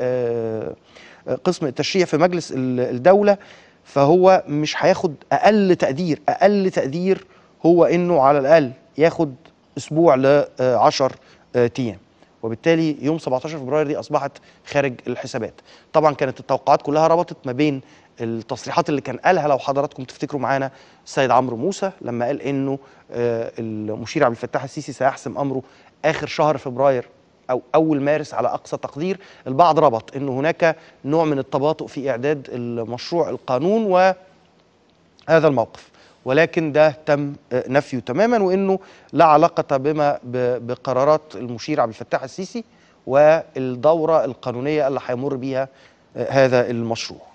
آه، قسم التشريع في مجلس الدوله فهو مش هياخد اقل تقدير اقل تقدير هو انه على الاقل ياخد اسبوع لعشر آه، 10 آه، ايام وبالتالي يوم 17 فبراير دي اصبحت خارج الحسابات طبعا كانت التوقعات كلها ربطت ما بين التصريحات اللي كان قالها لو حضراتكم تفتكروا معانا السيد عمرو موسى لما قال انه المشير عبد الفتاح السيسي سيحسم امره اخر شهر فبراير او اول مارس على اقصى تقدير البعض ربط ان هناك نوع من التباطؤ في اعداد المشروع القانون وهذا الموقف ولكن ده تم آه، نفيه تماما وانه لا علاقه بما بقرارات المشير عبد الفتاح السيسي والدوره القانونيه اللي هيمر بيها آه، هذا المشروع